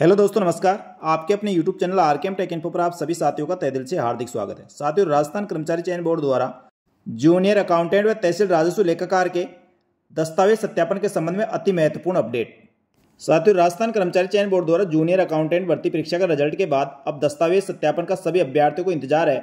hello दोस्तों नमस्कार आपके अपने YouTube channel R K M tech info पर आप सभी साथियों का तय दिल से हार्दिक स्वागत है साथियों राजस्थान कर्मचारी चयन बोर्ड द्वारा जूनियर अकाउंटेंट व तहसील राजस्व लेखाकार के दस्तावेज सत्यापन के संबंध में अति महत्वपूर्ण अपडेट साथियों राजस्थान कर्मचारी चयन बोर्ड द्वारा जूनियर अकाउंटेंट भर्ती परीक्षा का रिजल्ट के बाद अब दस्तावेज सत्यापन का सभी अभ्यर्थियों को इंतजार है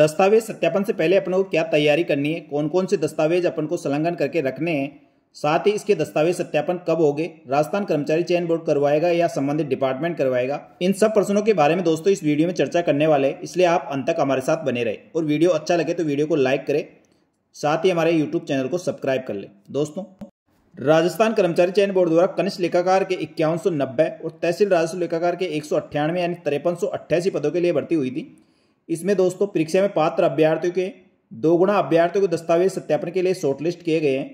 दस्तावेज सत्यापन से पहले अपन को क्या तैयारी करनी है कौन कौन से दस्तावेज अपन को संलग्न करके रखने हैं साथ ही इसके दस्तावेज सत्यापन कब होंगे राजस्थान कर्मचारी चयन बोर्ड करवाएगा या संबंधित डिपार्टमेंट करवाएगा इन सब प्रश्नों के बारे में दोस्तों इस वीडियो में चर्चा करने वाले इसलिए आप अंत तक हमारे साथ बने रहे और वीडियो अच्छा लगे तो वीडियो को लाइक करें साथ ही हमारे यूट्यूब चैनल को सब्सक्राइब कर ले दोस्तों राजस्थान कर्मचारी चयन बोर्ड द्वारा कनिष्ठ लेखाकार के इक्यावन और तहसील राजस्व लेखाकार के एक यानी तिरपन पदों के लिए भर्ती हुई थी इसमें दोस्तों परीक्षा में पात्र अभ्यार्थियों के दोगुना अभ्यर्थियों को दस्तावेज सत्यापन के लिए शॉर्टलिस्ट किए गए हैं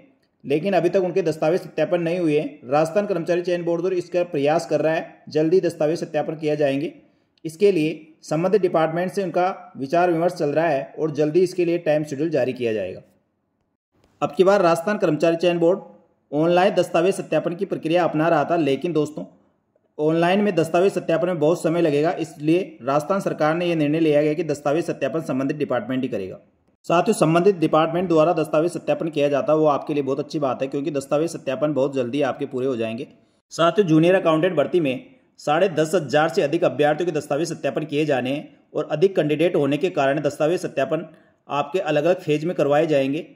लेकिन अभी तक उनके दस्तावेज सत्यापन नहीं हुए हैं राजस्थान कर्मचारी चयन बोर्ड द्वारा इसका प्रयास कर रहा है जल्दी दस्तावेज सत्यापन किया जाएंगे इसके लिए संबंधित डिपार्टमेंट से उनका विचार विमर्श चल रहा है और जल्दी इसके लिए टाइम शेड्यूल जारी किया जाएगा अब की बार राजस्थान कर्मचारी चयन बोर्ड ऑनलाइन दस्तावेज सत्यापन की प्रक्रिया अपना रहा था लेकिन दोस्तों ऑनलाइन में दस्तावेज सत्यापन में बहुत समय लगेगा इसलिए राजस्थान सरकार ने यह निर्णय लिया गया कि दस्तावेज सत्यापन संबंधित डिपार्टमेंट ही करेगा साथ ही संबंधित डिपार्टमेंट द्वारा दस्तावेज सत्यापन किया जाता है वो आपके लिए बहुत अच्छी बात है क्योंकि दस्तावेज सत्यापन बहुत जल्दी आपके पूरे हो जाएंगे साथ ही जूनियर अकाउंटेंट भर्ती में साढ़े दस हज़ार से अधिक अभ्यर्थियों के दस्तावेज सत्यापन किए जाने हैं और अधिक कैंडिडेट होने के कारण दस्तावेज सत्यापन आपके अलग अलग फेज में करवाए जाएंगे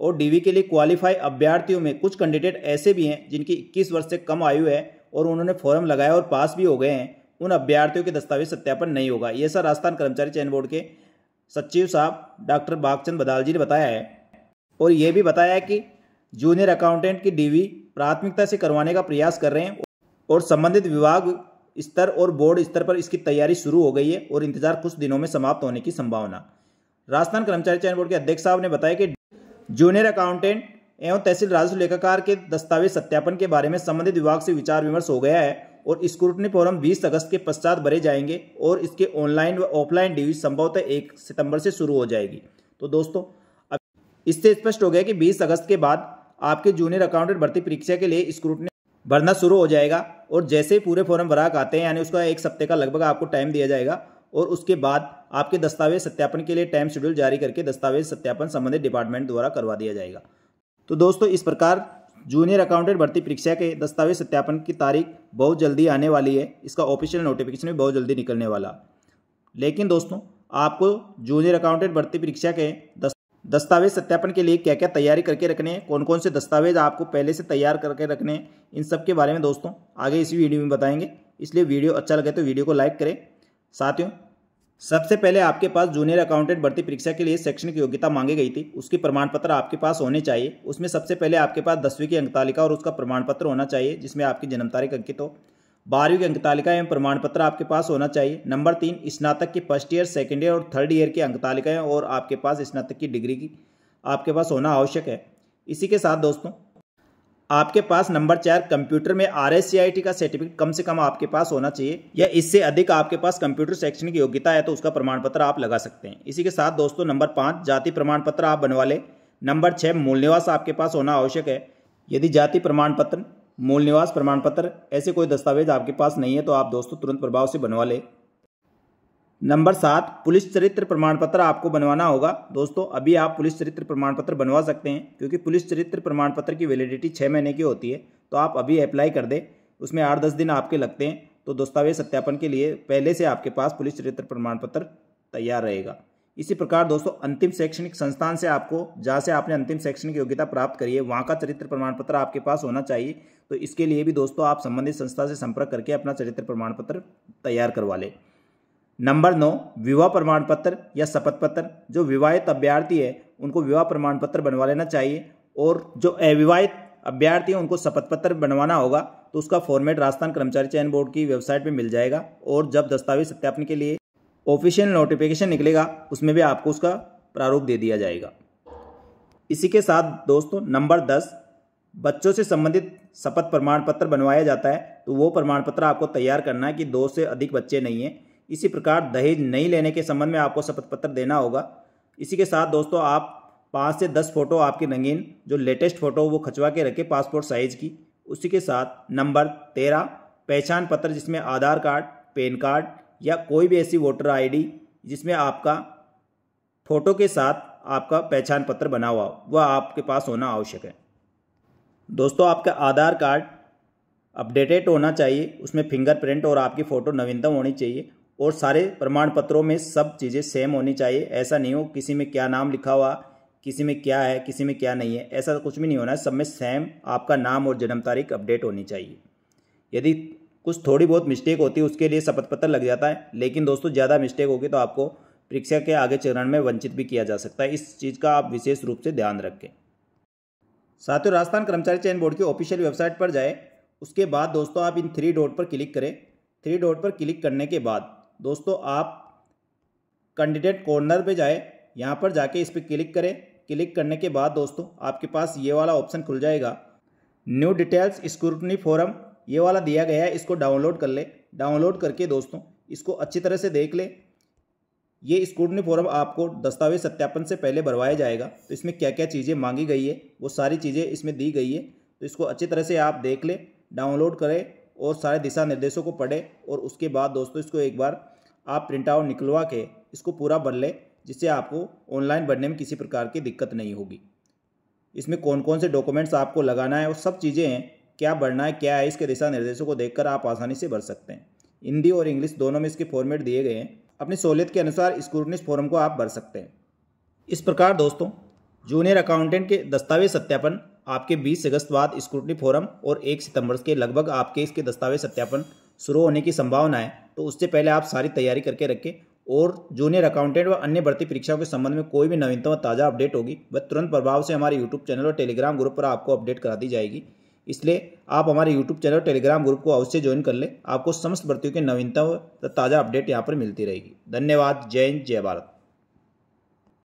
और डीवी के लिए क्वालिफाई अभ्यर्थियों में कुछ कैंडिडेट ऐसे भी हैं जिनकी इक्कीस वर्ष से कम आयु है और उन्होंने फॉर्म लगाया और पास भी हो गए हैं उन अभ्यर्थियों के दस्तावेज सत्यापन नहीं होगा ये सर राजस्थान कर्मचारी चयन बोर्ड के सचिव साहब डॉक्टर बागचंद बदाल जी ने बताया है और ये भी बताया है कि जूनियर अकाउंटेंट की डीवी प्राथमिकता से करवाने का प्रयास कर रहे हैं और संबंधित विभाग स्तर और बोर्ड स्तर पर इसकी तैयारी शुरू हो गई है और इंतजार कुछ दिनों में समाप्त होने की संभावना राजस्थान कर्मचारी चयन बोर्ड के अध्यक्ष साहब ने बताया कि जूनियर अकाउंटेंट एवं तहसील राजस्व लेखाकार के दस्तावेज सत्यापन के बारे में संबंधित विभाग से विचार विमर्श हो गया है और स्क्रूटनी फोरम 20 अगस्त के पश्चात भरे जाएंगे और इसके ऑनलाइन व ऑफलाइन डिवीज संभवतः एक सितंबर से शुरू हो जाएगी तो दोस्तों अब इससे स्पष्ट हो गया कि 20 अगस्त के बाद आपके जूनियर अकाउंटेंट भर्ती परीक्षा के लिए स्क्रूटनी भरना शुरू हो जाएगा और जैसे ही पूरे फॉर्म भरा आते हैं यानी उसका एक सप्ते का लगभग आपको टाइम दिया जाएगा और उसके बाद आपके दस्तावेज सत्यापन के लिए टाइम शेड्यूल जारी करके दस्तावेज सत्यापन संबंधित डिपार्टमेंट द्वारा करवा दिया जाएगा तो दोस्तों इस प्रकार जूनियर अकाउंटेंट भर्ती परीक्षा के दस्तावेज सत्यापन की तारीख बहुत जल्दी आने वाली है इसका ऑफिशियल नोटिफिकेशन भी बहुत जल्दी निकलने वाला लेकिन दोस्तों आपको जूनियर अकाउंटेंट भर्ती परीक्षा के दस्तावेज सत्यापन के लिए क्या क्या तैयारी करके रखने हैं कौन कौन से दस्तावेज आपको पहले से तैयार करके रखने हैं इन सब के बारे में दोस्तों आगे इसी वीडियो में बताएंगे इसलिए वीडियो अच्छा लगे तो वीडियो को लाइक करें साथियों सबसे पहले आपके पास जूनियर अकाउंटेंट भर्ती परीक्षा के लिए शैक्षणिक योग्यता मांगी गई थी उसकी प्रमाण पत्र आपके पास होने चाहिए उसमें सबसे पहले आपके पास दसवीं की अंकतालिका और उसका प्रमाण पत्र होना चाहिए जिसमें आपकी जन्म तारीख अंकित हो बारहवीं की अंकतालिका एवं प्रमाण पत्र आपके पास होना चाहिए नंबर तीन स्नातक की फर्स्ट ईयर सेकेंड ईयर और थर्ड ईयर की अंकतालिकाएँ और आपके पास स्नातक की डिग्री की आपके पास होना आवश्यक है इसी के साथ दोस्तों आपके पास नंबर चार कंप्यूटर में आर का सर्टिफिकेट कम से कम आपके पास होना चाहिए या इससे अधिक आपके पास कंप्यूटर सेक्शन की योग्यता है तो उसका प्रमाण पत्र आप लगा सकते हैं इसी के साथ दोस्तों नंबर पाँच जाति प्रमाण पत्र आप बनवा लें नंबर छः मूल निवास आपके पास होना आवश्यक है यदि जाति प्रमाण पत्र मूल निवास प्रमाण पत्र ऐसे कोई दस्तावेज आपके पास नहीं है तो आप दोस्तों तुरंत प्रभाव से बनवा लें नंबर सात पुलिस चरित्र प्रमाण पत्र आपको बनवाना होगा दोस्तों अभी आप पुलिस चरित्र प्रमाण पत्र बनवा सकते हैं क्योंकि पुलिस चरित्र प्रमाण पत्र की वैलिडिटी छः महीने की होती है तो आप अभी अप्लाई कर दें उसमें आठ दस दिन आपके लगते हैं तो दस्तावेज सत्यापन के लिए पहले से आपके पास पुलिस चरित्र प्रमाण पत्र तैयार रहेगा इसी प्रकार दोस्तों अंतिम शैक्षणिक संस्थान से आपको जहाँ से आपने अंतिम शैक्षणिक योग्यता प्राप्त करी है वहाँ का चरित्र प्रमाण पत्र आपके पास होना चाहिए तो इसके लिए भी दोस्तों आप संबंधित संस्था से संपर्क करके अपना चरित्र प्रमाण पत्र तैयार करवा लें नंबर नौ विवाह प्रमाण पत्र या शपथ पत्र जो विवाहित अभ्यर्थी है उनको विवाह प्रमाण पत्र बनवा लेना चाहिए और जो अविवाहित अभ्यर्थी है उनको शपथ पत्र बनवाना होगा तो उसका फॉर्मेट राजस्थान कर्मचारी चयन बोर्ड की वेबसाइट पर मिल जाएगा और जब दस्तावेज सत्यापन के लिए ऑफिशियल नोटिफिकेशन निकलेगा उसमें भी आपको उसका प्रारूप दे दिया जाएगा इसी के साथ दोस्तों नंबर दस बच्चों से संबंधित शपथ प्रमाण पत्र बनवाया जाता है तो वो प्रमाण पत्र आपको तैयार करना है कि दो से अधिक बच्चे नहीं हैं इसी प्रकार दहेज नहीं लेने के संबंध में आपको शपथ पत्र देना होगा इसी के साथ दोस्तों आप पाँच से दस फोटो आपकी रंगीन जो लेटेस्ट फोटो वो खचवा के रखें पासपोर्ट साइज की उसी के साथ नंबर तेरह पहचान पत्र जिसमें आधार कार्ड पेन कार्ड या कोई भी ऐसी वोटर आईडी जिसमें आपका फोटो के साथ आपका पहचान पत्र बना हुआ वह आपके पास होना आवश्यक है दोस्तों आपका आधार कार्ड अपडेटेड होना चाहिए उसमें फिंगरप्रिंट और आपकी फ़ोटो नवीनतम होनी चाहिए और सारे प्रमाण पत्रों में सब चीज़ें सेम होनी चाहिए ऐसा नहीं हो किसी में क्या नाम लिखा हुआ किसी में क्या है किसी में क्या नहीं है ऐसा तो कुछ भी नहीं होना है सब में सेम आपका नाम और जन्म तारीख अपडेट होनी चाहिए यदि कुछ थोड़ी बहुत मिस्टेक होती है उसके लिए शपथ पत्र लग जाता है लेकिन दोस्तों ज़्यादा मिस्टेक होगी तो आपको परीक्षा के आगे चरण में वंचित भी किया जा सकता है इस चीज़ का आप विशेष रूप से ध्यान रखें साथियों राजस्थान कर्मचारी चयन बोर्ड की ऑफिशियल वेबसाइट पर जाए उसके बाद दोस्तों आप इन थ्री डॉट पर क्लिक करें थ्री डॉट पर क्लिक करने के बाद दोस्तों आप कैंडिडेट कॉर्नर पे जाए यहाँ पर जाके इस पर क्लिक करें क्लिक करने के बाद दोस्तों आपके पास ये वाला ऑप्शन खुल जाएगा न्यू डिटेल्स स्क्रूटनी फॉरम ये वाला दिया गया है इसको डाउनलोड कर ले डाउनलोड करके दोस्तों इसको अच्छी तरह से देख ले ये स्क्रूटनी फॉरम आपको दस्तावेज सत्यापन से पहले भरवाया जाएगा तो इसमें क्या क्या चीज़ें मांगी गई है वो सारी चीज़ें इसमें दी गई है तो इसको अच्छी तरह से आप देख ले डाउनलोड करें और सारे दिशा निर्देशों को पढ़े और उसके बाद दोस्तों इसको एक बार आप प्रिंट आउट निकलवा के इसको पूरा भर लें जिससे आपको ऑनलाइन भरने में किसी प्रकार की दिक्कत नहीं होगी इसमें कौन कौन से डॉक्यूमेंट्स आपको लगाना है और सब चीज़ें हैं क्या भरना है क्या है इसके दिशा निर्देशों को देखकर आप आसानी से भर सकते हैं हिंदी और इंग्लिश दोनों में इसके फॉर्मेट दिए गए हैं अपनी सहूलियत के अनुसार स्क्रूटनिस फॉर्म को आप भर सकते हैं इस प्रकार दोस्तों जूनियर अकाउंटेंट के दस्तावेज सत्यापन आपके 20 अगस्त बाद स्क्रूटनी फोरम और 1 सितंबर के लगभग आपके इसके दस्तावेज सत्यापन शुरू होने की संभावना है तो उससे पहले आप सारी तैयारी करके रखें और जूनियर अकाउंटेंट व अन्य भर्ती परीक्षाओं के संबंध में कोई भी नवीनतम ताज़ा अपडेट होगी वह तुरंत प्रभाव से हमारे यूट्यूब चैनल और टेलीग्राम ग्रुप पर आपको अपडेट करा दी जाएगी इसलिए आप हमारे यूट्यूब चैनल और टेलीग्राम ग्रुप को अवश्य ज्वाइन कर लें आपको समस्त भर्तियों के नवीनतम ताज़ा अपडेट यहाँ पर मिलती रहेगी धन्यवाद जय हिंद जय भारत